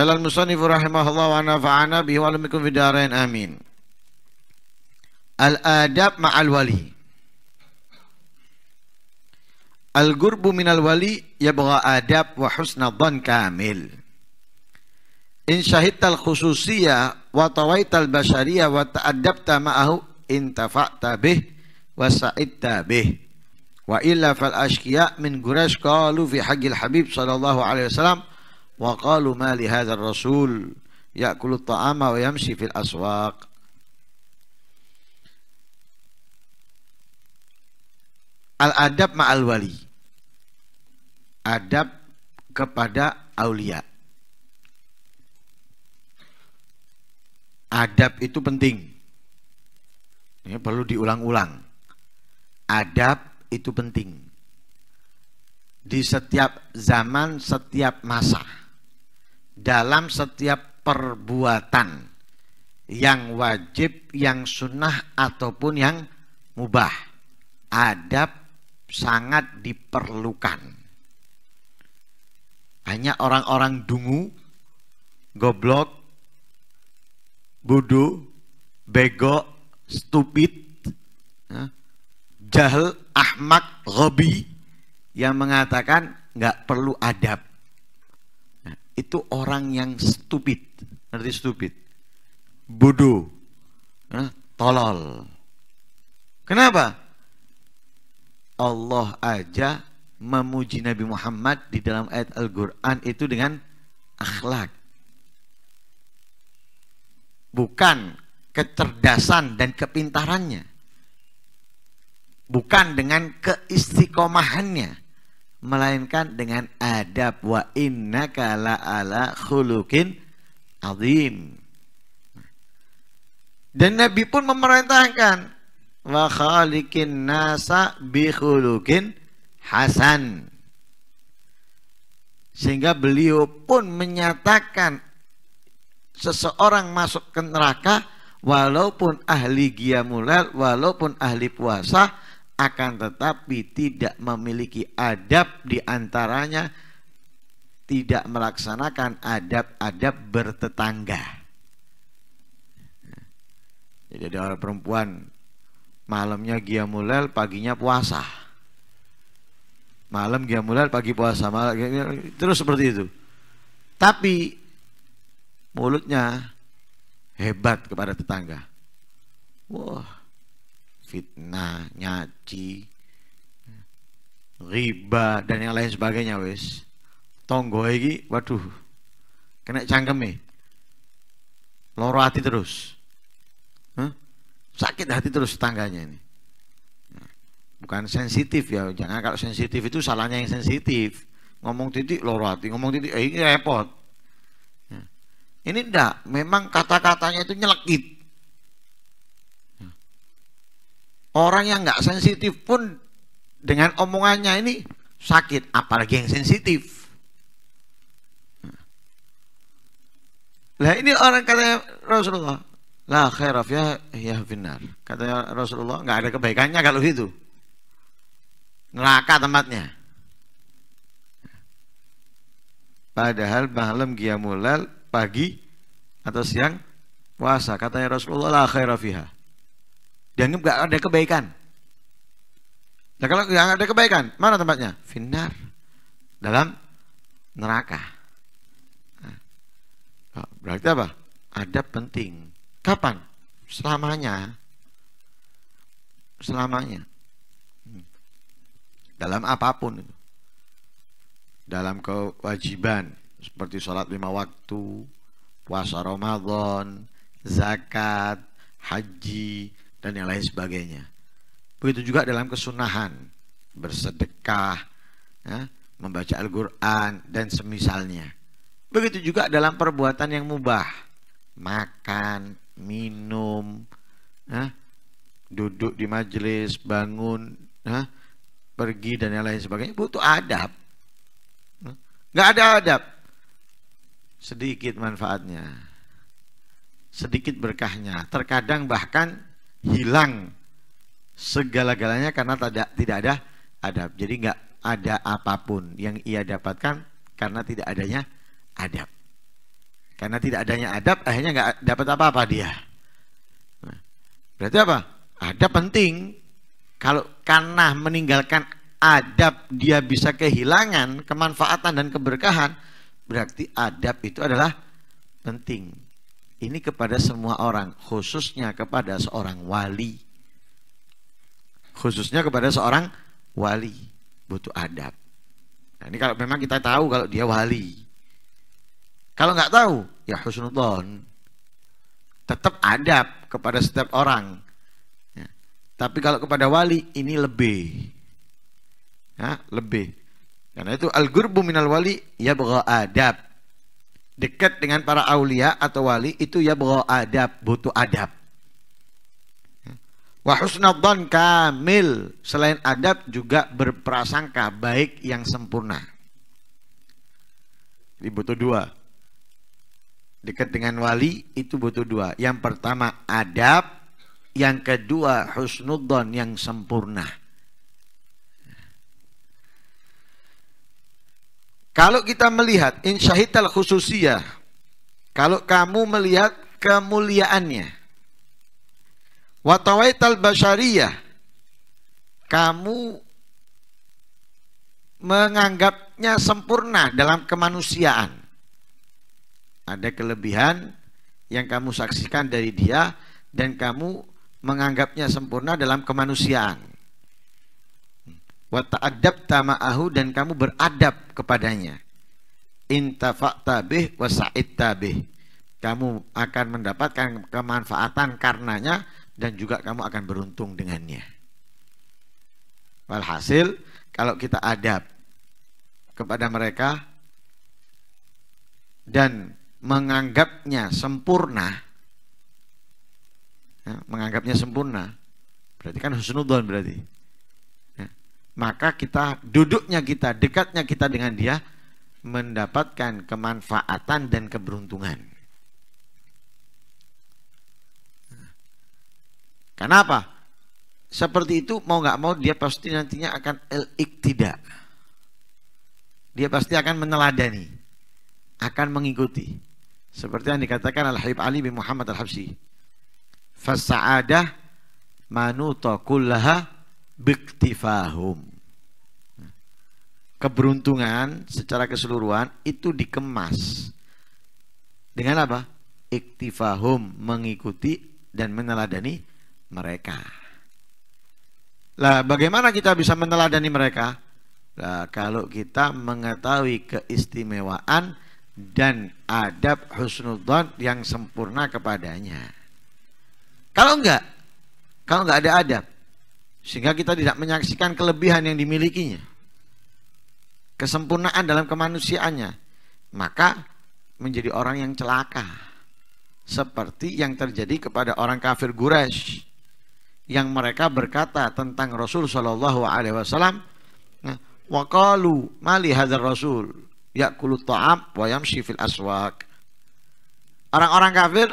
قال المصنف رحمه الله ونفعنا به ولم يكن في الدارين آمين الآداب مع الولي القرب من الولي يبغى آداب وحسن الظن كامل إن شهدت الخصوصية وطويت البشرية وتأدبت معه انتفعت به وسعدت به وإلا فالأشقياء من قريش قالوا في حق الحبيب صلى الله عليه وسلم وقالوا ما لهذا الرسول يأكل الطعام ويمشي في الأسواق al adab ma'al wali adab kepada aulia adab itu penting ini perlu diulang-ulang adab itu penting di setiap zaman setiap masa dalam setiap perbuatan yang wajib, yang sunnah ataupun yang mubah. Adab sangat diperlukan. Hanya orang-orang dungu, goblok, bodoh, bego, stupid, ya, jahil, ahmak, hobi yang mengatakan nggak perlu adab itu orang yang stupid. Ngerti stupid? Bodoh. tolol. Kenapa? Allah aja memuji Nabi Muhammad di dalam ayat Al-Quran itu dengan akhlak. Bukan kecerdasan dan kepintarannya. Bukan dengan keistiqomahannya melainkan dengan adab wa innaka la ala khuluqin azim dan Nabi pun memerintahkan wa khaliqin nasa bi khuluqin hasan sehingga beliau pun menyatakan seseorang masuk ke neraka walaupun ahli giamulal walaupun ahli puasa akan tetapi tidak memiliki adab di antaranya tidak melaksanakan adab-adab bertetangga. Jadi ada orang perempuan malamnya giamulel, paginya puasa. Malam giamulel, pagi puasa, malam, terus seperti itu. Tapi mulutnya hebat kepada tetangga. Wah, fitnah, nyaci, riba dan yang lain sebagainya wis. Tonggo iki waduh kena cangkeme. Loro hati terus. Huh? Sakit hati terus tetangganya ini. Bukan sensitif ya, jangan kalau sensitif itu salahnya yang sensitif. Ngomong titik loro hati, ngomong titik eh, ini repot. Ini enggak, memang kata-katanya itu nyelekit Orang yang nggak sensitif pun dengan omongannya ini sakit, apalagi yang sensitif. Lah ini orang kata Rasulullah, Lah khairaf ya ya benar. Kata Rasulullah nggak ada kebaikannya kalau itu Neraka tempatnya. Padahal malam giamulal pagi atau siang puasa katanya Rasulullah Lah khairafiha Dianggap gak ada kebaikan. Nah kalau gak ada kebaikan, mana tempatnya? Finar. Dalam neraka. Nah, berarti apa? Ada penting. Kapan? Selamanya. Selamanya. Hmm. Dalam apapun Dalam kewajiban. Seperti sholat lima waktu. Puasa Ramadan. Zakat. Haji dan yang lain sebagainya. Begitu juga dalam kesunahan, bersedekah, ya, membaca Al-Quran, dan semisalnya. Begitu juga dalam perbuatan yang mubah, makan, minum, ya, duduk di majelis, bangun, ya, pergi, dan yang lain sebagainya. Butuh adab. Ya, nggak ada adab. Sedikit manfaatnya. Sedikit berkahnya. Terkadang bahkan hilang segala-galanya karena tidak tidak ada adab. Jadi nggak ada apapun yang ia dapatkan karena tidak adanya adab. Karena tidak adanya adab, akhirnya nggak dapat apa-apa dia. Nah, berarti apa? Adab penting. Kalau karena meninggalkan adab dia bisa kehilangan kemanfaatan dan keberkahan, berarti adab itu adalah penting ini kepada semua orang, khususnya kepada seorang wali. Khususnya kepada seorang wali, butuh adab. Nah, ini kalau memang kita tahu kalau dia wali. Kalau nggak tahu, ya husnudon. Tetap adab kepada setiap orang. Ya. Tapi kalau kepada wali, ini lebih. Ya, lebih. Karena itu al-gurbu minal wali ya adab dekat dengan para aulia atau wali itu ya bahwa adab butuh adab wa kamil selain adab juga berprasangka baik yang sempurna jadi butuh dua dekat dengan wali itu butuh dua yang pertama adab yang kedua husnudon yang sempurna Kalau kita melihat insyahital khususiyah, kalau kamu melihat kemuliaannya, watawaital basyariyah, kamu menganggapnya sempurna dalam kemanusiaan. Ada kelebihan yang kamu saksikan dari dia dan kamu menganggapnya sempurna dalam kemanusiaan wa ta'addab tama'ahu dan kamu beradab kepadanya intafa'ta bih wa sa'idta bih kamu akan mendapatkan kemanfaatan karenanya dan juga kamu akan beruntung dengannya walhasil kalau kita adab kepada mereka dan menganggapnya sempurna ya, menganggapnya sempurna berarti kan husnudon berarti maka kita duduknya kita, dekatnya kita dengan dia mendapatkan kemanfaatan dan keberuntungan. Kenapa? Seperti itu mau nggak mau dia pasti nantinya akan elik tidak. Dia pasti akan meneladani, akan mengikuti. Seperti yang dikatakan Al-Habib Ali bin Muhammad al Habsi, Fasa'adah manuto kullaha biktifahum. Keberuntungan secara keseluruhan itu dikemas dengan apa? Iktifahum mengikuti dan meneladani mereka. Lah, bagaimana kita bisa meneladani mereka? Lah, kalau kita mengetahui keistimewaan dan adab husnudzon yang sempurna kepadanya. Kalau enggak, kalau enggak ada adab, sehingga kita tidak menyaksikan kelebihan yang dimilikinya. Kesempurnaan dalam kemanusiaannya. Maka menjadi orang yang celaka. Seperti yang terjadi kepada orang kafir Guresh yang mereka berkata tentang Rasul Shallallahu Alaihi Wasallam, nah, wakalu mali hadar Rasul yakulu ta'am wa yamshi aswak. Orang-orang kafir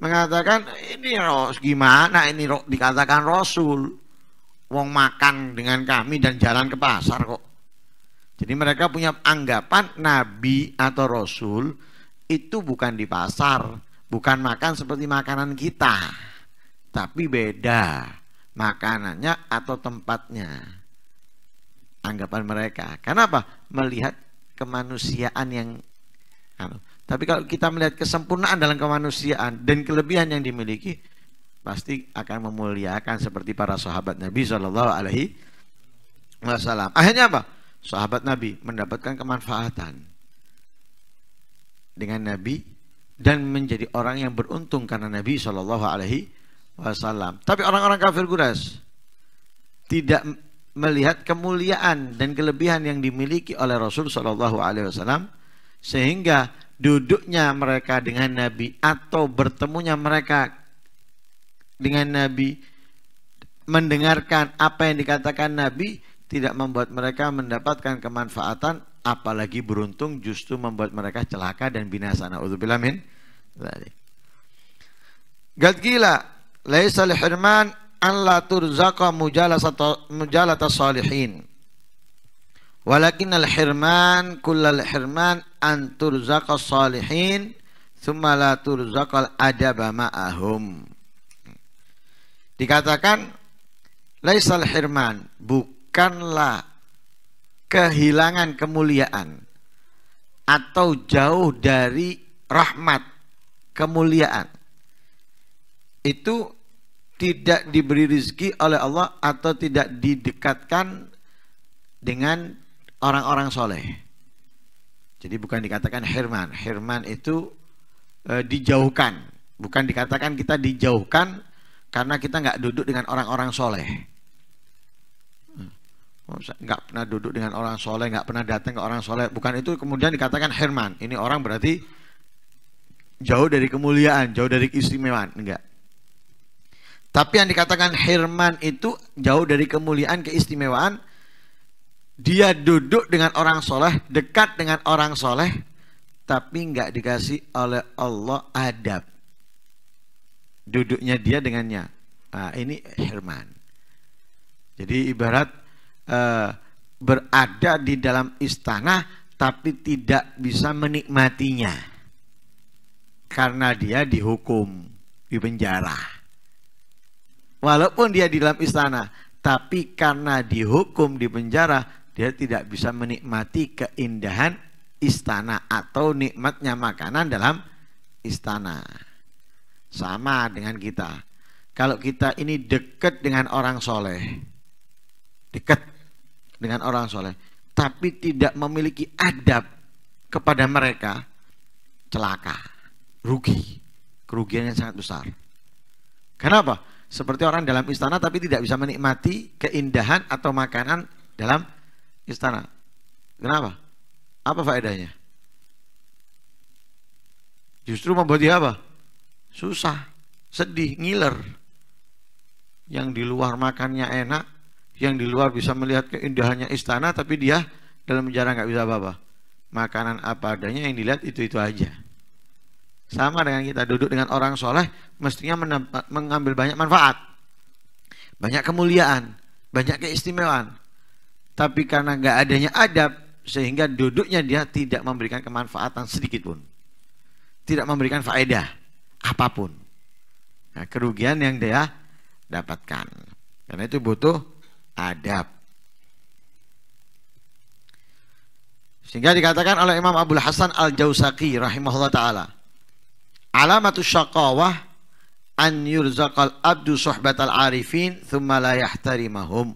mengatakan ini ros gimana ini dikatakan Rasul wong makan dengan kami dan jalan ke pasar kok. Jadi mereka punya anggapan nabi atau rasul itu bukan di pasar, bukan makan seperti makanan kita. Tapi beda makanannya atau tempatnya. Anggapan mereka. Karena apa? Melihat kemanusiaan yang anu. tapi kalau kita melihat kesempurnaan dalam kemanusiaan dan kelebihan yang dimiliki, pasti akan memuliakan seperti para sahabat Nabi Shallallahu Alaihi Wasallam. Akhirnya apa? Sahabat Nabi mendapatkan kemanfaatan dengan Nabi dan menjadi orang yang beruntung karena Nabi Shallallahu Alaihi Wasallam. Tapi orang-orang kafir kuras tidak melihat kemuliaan dan kelebihan yang dimiliki oleh Rasul Shallallahu Alaihi Wasallam sehingga duduknya mereka dengan Nabi atau bertemunya mereka dengan Nabi, mendengarkan apa yang dikatakan Nabi tidak membuat mereka mendapatkan kemanfaatan apalagi beruntung justru membuat mereka celaka dan binasa. Nauzubillah min Gak Gad gila laisa lihirman an la turzaqa mujalasata mujalata salihin. Walakin al-hirman kullal hirman an turzaqa salihin thumma la al adaba ma'ahum. Dikatakan laisal hirman, bukanlah kehilangan kemuliaan atau jauh dari rahmat kemuliaan. Itu tidak diberi rezeki oleh Allah atau tidak didekatkan dengan orang-orang soleh. Jadi bukan dikatakan Herman, Herman itu e, dijauhkan, bukan dikatakan kita dijauhkan karena kita nggak duduk dengan orang-orang soleh. Hmm. Oh, nggak pernah duduk dengan orang soleh, nggak pernah datang ke orang soleh. Bukan itu kemudian dikatakan Herman. Ini orang berarti jauh dari kemuliaan, jauh dari keistimewaan. Enggak. Tapi yang dikatakan Herman itu jauh dari kemuliaan, keistimewaan. Dia duduk dengan orang soleh, dekat dengan orang soleh, tapi nggak dikasih oleh Allah adab duduknya dia dengannya. Nah, ini Herman. Jadi ibarat eh, berada di dalam istana tapi tidak bisa menikmatinya karena dia dihukum di penjara. Walaupun dia di dalam istana, tapi karena dihukum di penjara, dia tidak bisa menikmati keindahan istana atau nikmatnya makanan dalam istana. Sama dengan kita. Kalau kita ini dekat dengan orang soleh, dekat dengan orang soleh, tapi tidak memiliki adab kepada mereka, celaka, rugi, kerugian yang sangat besar. Kenapa? Seperti orang dalam istana tapi tidak bisa menikmati keindahan atau makanan dalam istana. Kenapa? Apa faedahnya? Justru membuat dia apa? susah, sedih, ngiler. Yang di luar makannya enak, yang di luar bisa melihat keindahannya istana, tapi dia dalam penjara nggak bisa apa-apa. Makanan apa adanya yang dilihat itu-itu aja. Sama dengan kita duduk dengan orang soleh, mestinya mengambil banyak manfaat. Banyak kemuliaan, banyak keistimewaan. Tapi karena nggak adanya adab, sehingga duduknya dia tidak memberikan kemanfaatan sedikit pun. Tidak memberikan faedah apapun. Nah, kerugian yang dia dapatkan. Karena itu butuh adab. Sehingga dikatakan oleh Imam Abdul Hasan Al-Jausaki rahimahullah taala. Alamatus syaqawah an yurzaqal abdu sohbatal arifin thumma la yahtarimahum.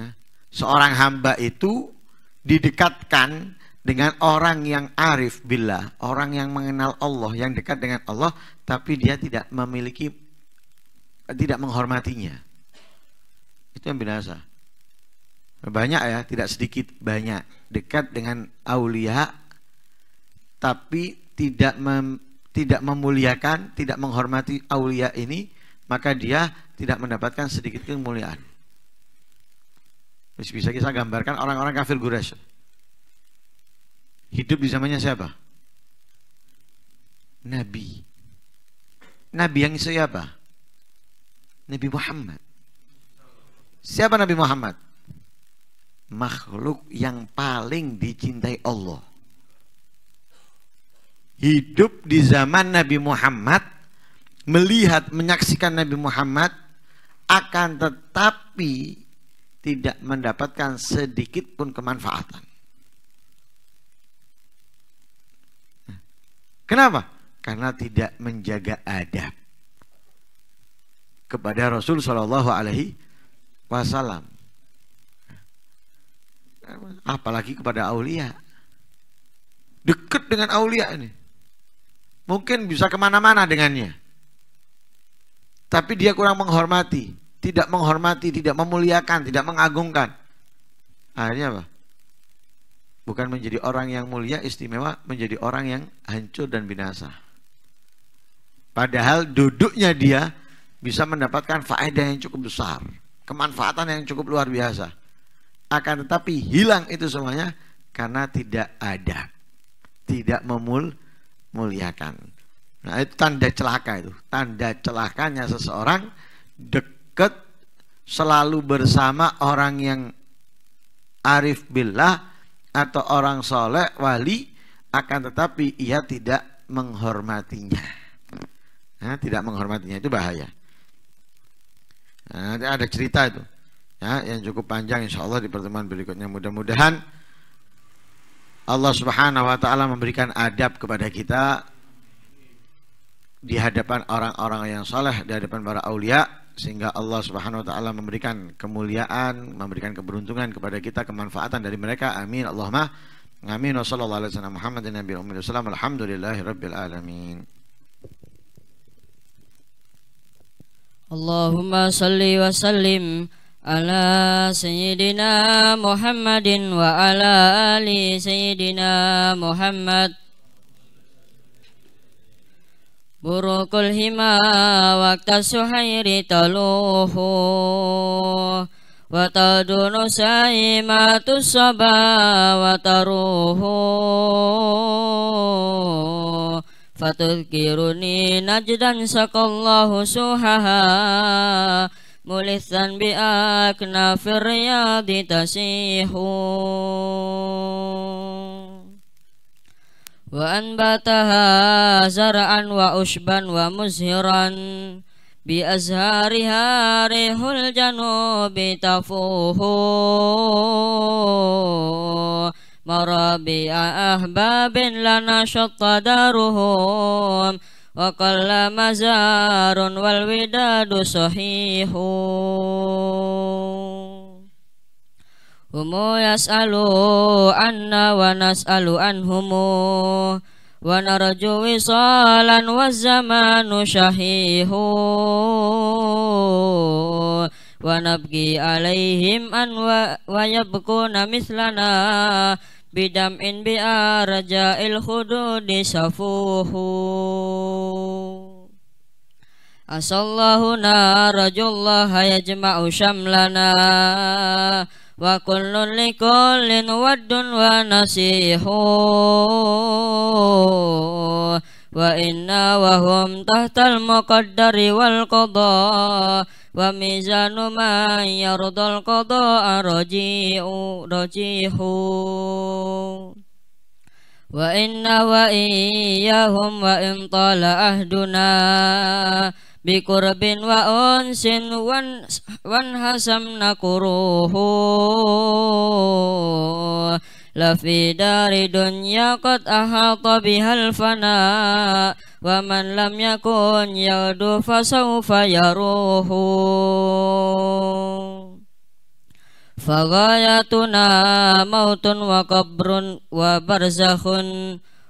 Ya. Seorang hamba itu didekatkan dengan orang yang arif bila orang yang mengenal Allah yang dekat dengan Allah tapi dia tidak memiliki tidak menghormatinya itu yang binasa banyak ya tidak sedikit banyak dekat dengan aulia tapi tidak mem, tidak memuliakan tidak menghormati aulia ini maka dia tidak mendapatkan sedikit kemuliaan bisa bisa kita gambarkan orang-orang kafir Quraisy Hidup di zamannya siapa? Nabi. Nabi yang siapa? Nabi Muhammad. Siapa Nabi Muhammad? Makhluk yang paling dicintai Allah. Hidup di zaman Nabi Muhammad, melihat, menyaksikan Nabi Muhammad, akan tetapi tidak mendapatkan sedikit pun kemanfaatan. Kenapa? Karena tidak menjaga adab kepada Rasul Shallallahu Alaihi Wasallam. Apalagi kepada aulia. Dekat dengan aulia ini. Mungkin bisa kemana-mana dengannya. Tapi dia kurang menghormati. Tidak menghormati, tidak memuliakan, tidak mengagungkan. Akhirnya apa? Bukan menjadi orang yang mulia istimewa, menjadi orang yang hancur dan binasa. Padahal duduknya dia bisa mendapatkan faedah yang cukup besar, kemanfaatan yang cukup luar biasa. Akan tetapi hilang itu semuanya karena tidak ada, tidak memuliakan. Nah, itu tanda celaka itu. Tanda celakanya seseorang dekat selalu bersama orang yang arif billah atau orang soleh wali akan tetapi ia tidak menghormatinya nah, tidak menghormatinya itu bahaya nah, ada cerita itu ya, yang cukup panjang insya Allah di pertemuan berikutnya mudah-mudahan Allah subhanahu wa ta'ala memberikan adab kepada kita di hadapan orang-orang yang soleh di hadapan para aulia sehingga Allah Subhanahu wa taala memberikan kemuliaan, memberikan keberuntungan kepada kita, kemanfaatan dari mereka. Amin. Allahumma amin. Wassallallahu alaihi wasallam Muhammadin nabiyil ummi wasallam. Alhamdulillahirabbil alamin. Allahumma salli wa sallim ala sayyidina Muhammadin wa ala ali sayyidina Muhammad Burukul hima waqta suhairi taluhu Watadunu saimatu sabah wataruhu Fatudkiruni najdan sakallahu suhaha Mulithan biakna di tasihu وأنبتها زرعا وأشبا ومزهرا بأزهارها ريح الجنوب تفوه مرابيع أهباب لنا شط دارهم وقل مزار والوداد صحيح Humu yas'alu anna wa nas'alu anhumu Wa narju wisalan wa zamanu shahihu Wa nabgi alaihim an wa, yabkuna mislana Bidam'in bi'arja'il khududi safuhu Asallahu narjullaha yajma'u syamlana wa لِكُلٍّ وَدٌّ waddun وَإِنَّا وَهُمْ wa inna wa hum tahtal muqaddari wal qada wa mizanu man yardal qada arji'u Bikurbin wa onsin wan, wan hasam nakuruhu Lafi dari dunya kot ahata bihal fana Wa man lam yakun yadu fasawfa yaruhu Fagayatuna mautun wa kabrun wa barzakhun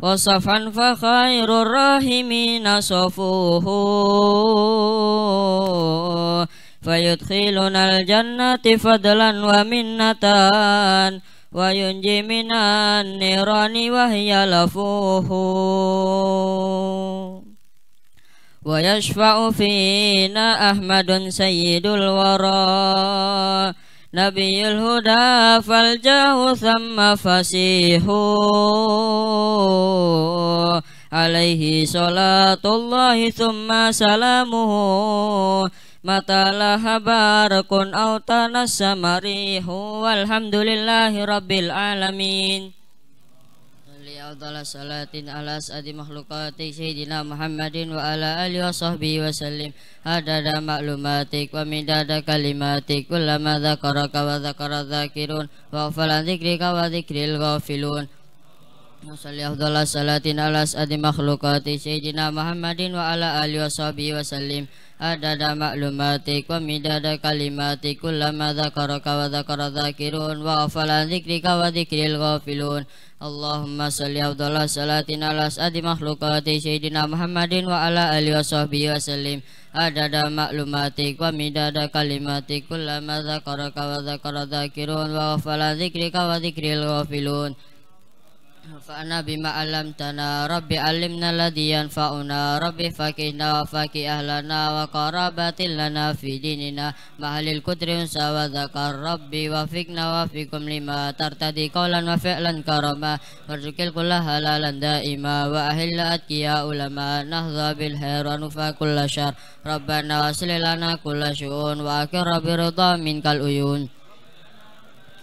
وصفا فخير الراحمين صفوه فيدخلنا الجنة فضلا ومنة وينجي من النيران وهي لفوه ويشفع فينا أحمد سيد الورى Nabi Huda faljahu sama fasihu alaihi salatullahi summa salamuhu Mata habar kun autana samarihu walhamdulillahi rabbil alamin afdala salatin ala sa'di makhlukati Sayyidina Muhammadin wa ala alihi wa sahbihi wa sallim Adada maklumatik wa midada kalimatik Kullama dhakaraka wa dhakara dhakirun Wa ufalan dhikrika wa dhikril ghafilun Nusalli afdala salatin ala adi makhlukati Sayyidina Muhammadin wa ala alihi wa sahbihi wa sallim Adada maklumatik wa midada kalimatik Kullama dhakaraka wa dhakara Wa afalan krikawadi kriel dhikril Allahumma salli afdala salatin ala sa'adi makhlukati Sayyidina Muhammadin wa ala alihi wa sahbihi wa sallim Adada maklumatik wa midada kalimatik Kullama dhakaraka wa Wa afalan dhikrika wa dhikril Fa'na bima alam tana Rabbi alimna ladiyan fa'una Rabbi fakihna wa fakih ahlana Wa karabatil lana fi dinina Mahalil kudri unsa wa zakar Rabbi wa fikna wa fikum lima Tartadi Kaulan wa fi'lan karama Warzukil kulla halalan daima Wa ahilla atkiya ulama Nahza bil khair wa nufa kulla syar Rabbana sililana kulla syu'un Wa akir rabbi rida minkal uyun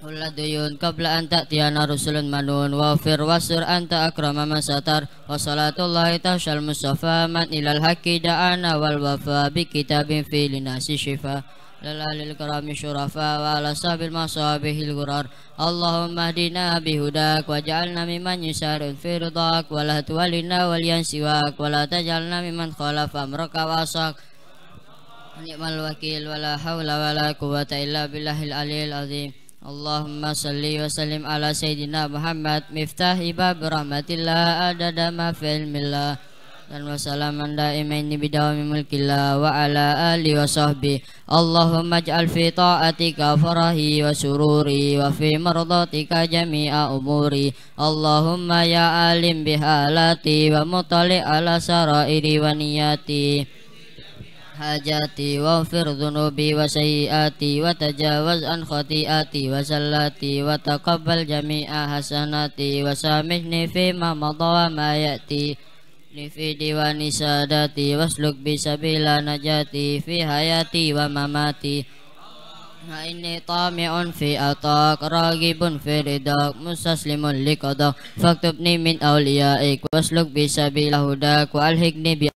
Huladiyun qabla an ta'tiyana rusulun manun wa fir wasur anta akrama masatar wa salatullahi tahshal musafa man ilal haqi da'ana wal wafa bi kitabin fi linasi shifa lalalil karami syurafa wa ala sabil masabihil gurar Allahumma ahdina hudak wa ja'alna miman yusarun firudak wa la tuwalina wal yansiwak wa la tajalna miman khalaf amraka wasak ni'mal wakil wa la hawla wa la illa billahil alil azim Allahumma salli wa sallim ala Sayyidina Muhammad Miftah ibab rahmatillah adada ma fil Dan da'imain ni bidawami mulkillah Wa ala ali wa sahbi Allahumma ja'al fi ta'atika farahi wa sururi Wa fi mardatika jami'a umuri Allahumma ya alim bihalati Wa mutali ala sarairi wa niyati hajati wa fir dhunubi wa sayyati wa tajawaz an khati'ati wa sallati wa taqabbal jami'a hasanati wa samihni fi ma madha wa ma ya'ti li fi diwani sadati wasluk bi sabila najati fi hayati wa mamati Ha inni tami'un fi atak Ragibun fi ridak Musaslimun liqadak Faktubni min awliya'ik Wasluk bisabila hudak bi